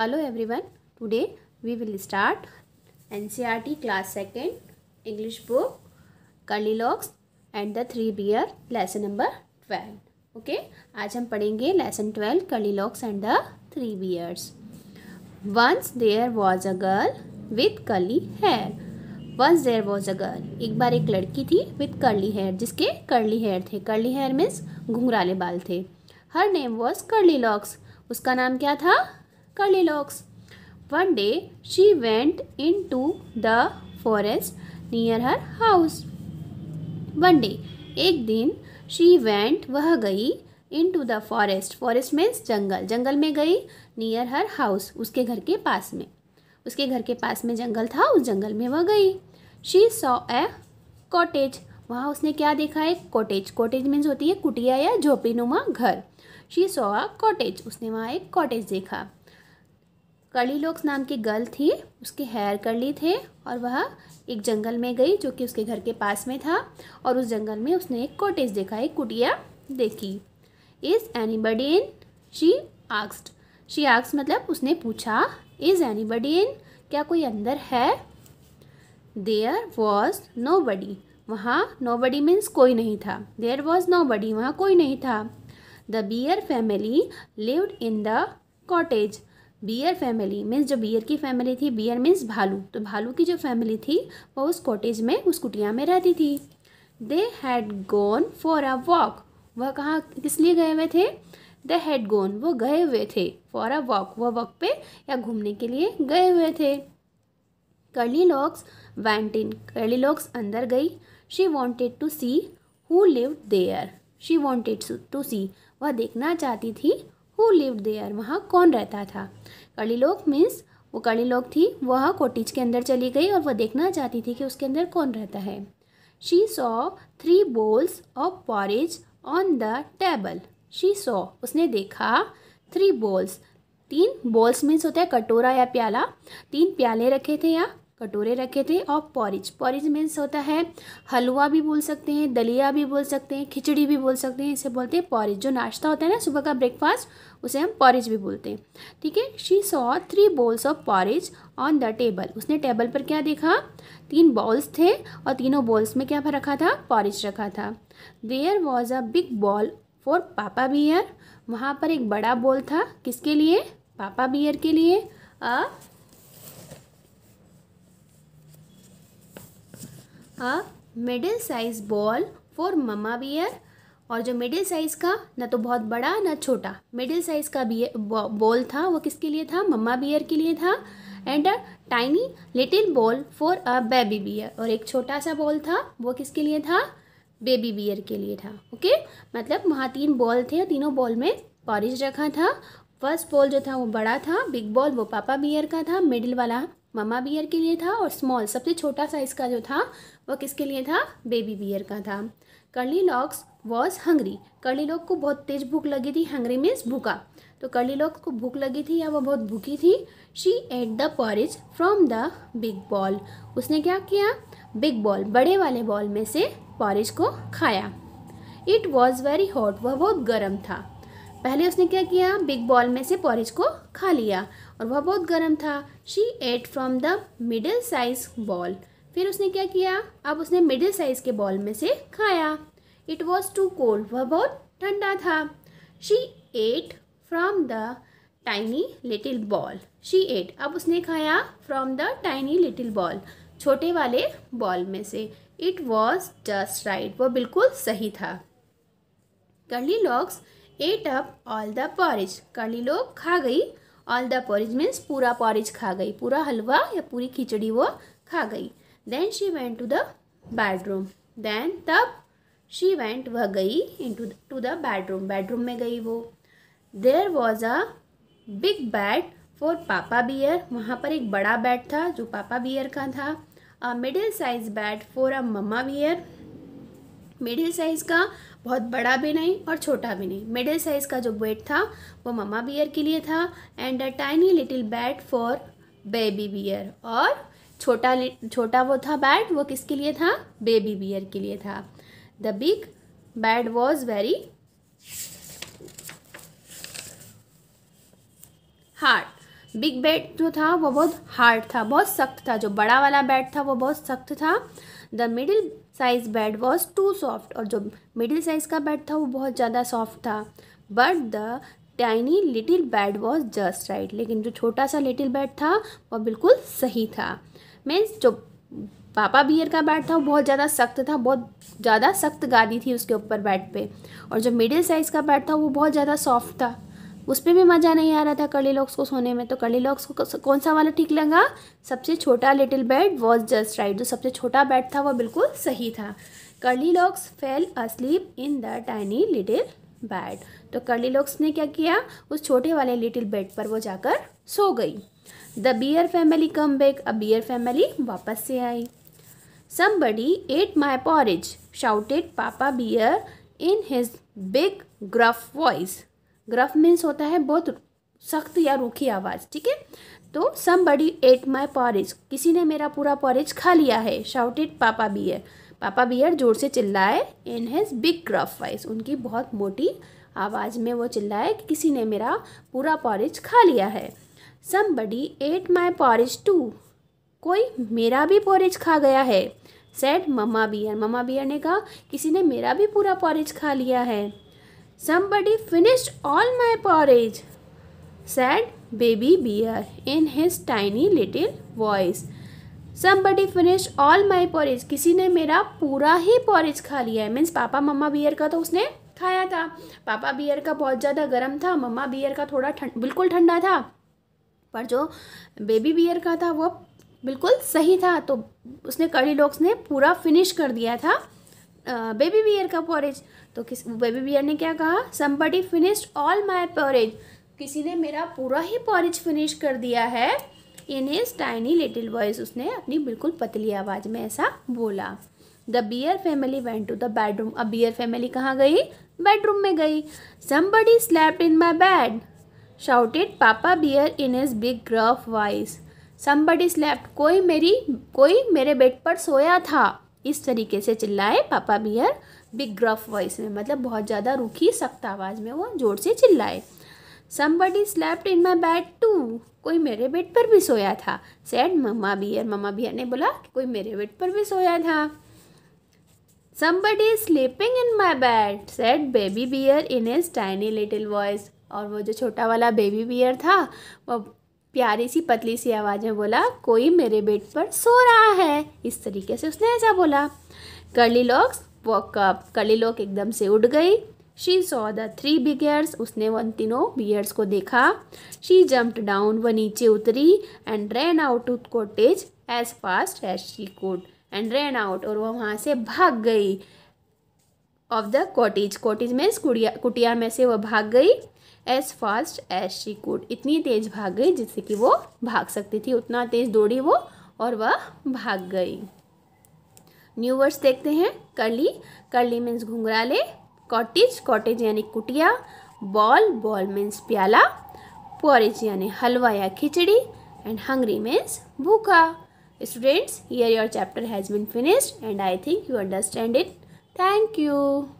Hello everyone today we will start NCERT class second English book curly locks and the three bear lesson number twelve okay आज हम पढ़ेंगे lesson twelve locks and the three bears once there was a girl with curly hair once there was a girl एक बार एक लड़की थी with curly hair जिसके curly hair थे कर्ली हेयर मीन्स घुंघराले बाल थे her name was curly locks उसका नाम क्या था curly locks One day she went into the forest near her house. One day, ek din she went वह गई into the forest. Forest means जंगल जंगल में गई near her house उसके घर के पास में उसके घर के पास में जंगल था उस जंगल में वह गई शी सॉ ए कॉटेज वहाँ उसने क्या देखा एक कॉटेज कॉटेज मीन्स होती है कुटिया या झोपड़ीनुमा घर शी सॉ अ कॉटेज उसने वहाँ एक कॉटेज देखा कर्ली लोक्स नाम की गर्ल थी उसके हेयर कर्ली थे और वह एक जंगल में गई जो कि उसके घर के पास में था और उस जंगल में उसने एक कॉटेज देखा एक कुटिया देखी is any buddy in she आक्स्ट she आक्स मतलब उसने पूछा इज़ एनी बडी इन क्या कोई अंदर है देयर वॉज नो बडी वहाँ नो बडी मीन्स कोई नहीं था देयर वॉज नो बडी वहाँ कोई नहीं था the bear family lived in the cottage bear family means जो बियर की फैमिली थी बियर मीन्स भालू तो भालू की जो फैमिली थी वो उस कॉटेज में उस कुटिया में रहती थी they had gone for a walk वह कहाँ किस लिए गए हुए थे दे हैड गोन वो गए हुए थे फॉर अ वॉक वह वॉक पे या घूमने के लिए गए हुए थे curly locks went in curly locks अंदर गई she wanted to see who live there she wanted to see वह देखना चाहती थी हु लिव्ड देयर वहाँ कौन रहता था कड़ी लोग मीन्स वो कड़ी लोग थी वह कोटिज के अंदर चली गई और वह देखना चाहती थी कि उसके अंदर कौन रहता है she saw three bowls of porridge on the table she saw उसने देखा थ्री बोल्स तीन बोल्स मीन्स होता है कटोरा या प्याला तीन प्याले रखे थे या कटोरे रखे थे और पॉरिज पॉरिज मीन्स होता है हलवा भी बोल सकते हैं दलिया भी बोल सकते हैं खिचड़ी भी बोल सकते हैं इसे बोलते हैं पॉरिज जो नाश्ता होता है ना सुबह का ब्रेकफास्ट उसे हम पॉरिज भी बोलते हैं ठीक है she saw three bowls of porridge on the table उसने टेबल पर क्या देखा तीन बॉल्स थे और तीनों बॉल्स में क्या रखा था पॉरिज रखा था there was a big bowl for papa bear वहाँ पर एक बड़ा बॉल था किसके लिए पापा बियर के लिए a a middle size bowl for mama bear और जो मिडिल साइज़ का ना तो बहुत बड़ा ना छोटा मिडिल साइज़ का बियर बॉल था वो किसके लिए था मम्मा बियर के लिए था and a tiny little bowl for a baby bear और एक छोटा सा बॉल था वो किसके लिए था बेबी बियर के लिए था ओके okay? मतलब वहाँ तीन बॉल थे तीनों बॉल में पॉरिज रखा था फर्स्ट बॉल जो था वो बड़ा था बिग बॉल वो पापा बियर का था मिडिल वाला मामा बियर के लिए था और स्मॉल सबसे छोटा साइज़ का जो था वह किसके लिए था बेबी बियर का था curly locks was hungry curly lock को बहुत तेज़ भूख लगी थी हंग्री मीन्स भूखा तो कर्ली लॉक को भूख लगी थी या वह बहुत भूखी थी she ate the porridge from the big bowl उसने क्या किया बिग बॉल बड़े वाले बॉल में से पॉरिज को खाया इट वॉज़ वेरी हॉट वह बहुत गर्म था पहले उसने क्या किया बिग बॉल में से पॉरिज को खा लिया और वह बहुत गर्म था she ate from the middle size bowl फिर उसने क्या किया अब उसने मिडिल साइज के बॉल में से खाया इट वॉज टू कोल्ड वह बहुत ठंडा था she ate from the tiny little bowl she ate अब उसने खाया from the tiny little bowl छोटे वाले बॉल में से इट वॉज जस्ट राइट वह बिल्कुल सही था curly locks ate up all the porridge काली लोग खा गई ऑल द पॉरिज मीन्स पूरा पॉरिज खा गई पूरा हलवा या पूरी खिचड़ी वो खा गई then she went to the bedroom then तब शी वेंट वह गई into the bedroom bedroom में गई वो there was a big bed for papa bear वहाँ पर एक बड़ा बैड था जो पापा बियर का था a middle size bed for a mama bear middle size का बहुत बड़ा भी नहीं और छोटा भी नहीं मिडिल साइज़ का जो बेड था वो ममा बियर के लिए था and a tiny little bed for baby bear और छोटा छोटा वो था बैट वो किसके लिए था बेबी बियर के लिए था the big bed was very hard big bed जो था वो बहुत हार्ड था बहुत सख्त था जो बड़ा वाला बैट था वो बहुत सख्त था the middle size bed was too soft और जो मिडिल साइज़ का बेड था वो बहुत ज़्यादा सॉफ्ट था but the tiny little bed was just right लेकिन जो छोटा सा लिटिल बेड था वह बिल्कुल सही था मीन्स जो पापा बियर का बैट था वो बहुत ज़्यादा सख्त था बहुत ज़्यादा सख्त गादी थी उसके ऊपर बैट पे और जो मिडिल साइज़ का बैट था वो बहुत ज़्यादा सॉफ्ट था उसमें भी मज़ा नहीं आ रहा था कर्ली लॉक्स को सोने में तो कर्ली लॉक्स को कौन सा वाला ठीक लगा सबसे छोटा little bed was just right जो सबसे छोटा बेड था वो बिल्कुल सही था curly locks fell asleep in the tiny little bed तो कर्ली लॉक्स ने क्या किया उस छोटे वाले लिटिल बेड पर वो जाकर सो गई the bear family come back अब बियर फैमिली वापस से आई body ate my porridge shouted papa bear in his big gruff voice gruff means होता है बहुत सख्त या रूखी आवाज़ ठीक है तो सम बडी एट माई पॉरेज किसी ने मेरा पूरा पॉरेज खा लिया है शाउटेड पापा बियर पापा बियर जोर से चिल्लाए in his big gruff voice उनकी बहुत मोटी आवाज़ में वो चिल्लाए कि किसी ने मेरा पूरा पॉरेज खा लिया है somebody ate my porridge too कोई मेरा भी पॉरेज खा गया है said mama bear mama bear ने कहा किसी ने मेरा भी पूरा पॉरेज खा लिया है Somebody finished all my porridge, said baby bear in his tiny little voice. Somebody finish all my porridge किसी ने मेरा पूरा ही पॉरेज खा लिया है मीन्स पापा मम्मा बियर का तो उसने खाया था पापा बियर का बहुत ज़्यादा गर्म था मम्मा बियर का थोड़ा ठंड बिल्कुल ठंडा था पर जो बेबी बियर का था वो बिल्कुल सही था तो उसने कड़ी डॉग्स ने पूरा फिनिश कर दिया था बेबी बियर का पोरेज तो किस बेबी बियर ने क्या कहा somebody finished all my porridge किसी ने मेरा पूरा ही पोरेज फिनिश कर दिया है in his tiny little voice उसने अपनी बिल्कुल पतली आवाज़ में ऐसा बोला the bear family went to the bedroom अब बियर फैमिली कहाँ गई बेडरूम में गई somebody slept in my bed shouted papa bear in his big gruff voice somebody slept कोई मेरी कोई मेरे बेड पर सोया था इस तरीके से चिल्लाए पापा बियर बिग ग्रफ वॉइस में मतलब बहुत ज़्यादा रुखी सख्त आवाज़ में वो ज़ोर से चिल्लाए somebody slept in my bed too कोई मेरे बेड पर भी सोया था said mama bear mama bear ने बोला कोई मेरे बेड पर भी सोया था somebody is sleeping in my bed said baby bear in his tiny little voice और वो जो छोटा वाला बेबी बियर था वो प्यारी सी पतली सी आवाज़ में बोला कोई मेरे बेड पर सो रहा है इस तरीके से उसने ऐसा बोला curly locks woke up curly lock एकदम से उठ गई she saw the three big bears उसने वन तीनों बियर्स को देखा शी जम्प्ड डाउन व नीचे उतरी and ran out to cottage as fast as she could and ran out और वह वहाँ से भाग गई off the cottage cottage means कुटिया कुटिया में से वह भाग गई as fast as she could इतनी तेज भाग गई जिससे कि वो भाग सकती थी उतना तेज दौड़ी वो और वह भाग गई न्यू वर्ड्स देखते हैं करली करली मीन्स घुंघराले कॉटेज कॉटेज यानी कुटिया बॉल बॉल मीन्स प्याला पॉरेज यानी हलवा या खिचड़ी एंड हंगरी मीन्स भूखा students here your chapter has been finished and I think you understand it Thank you.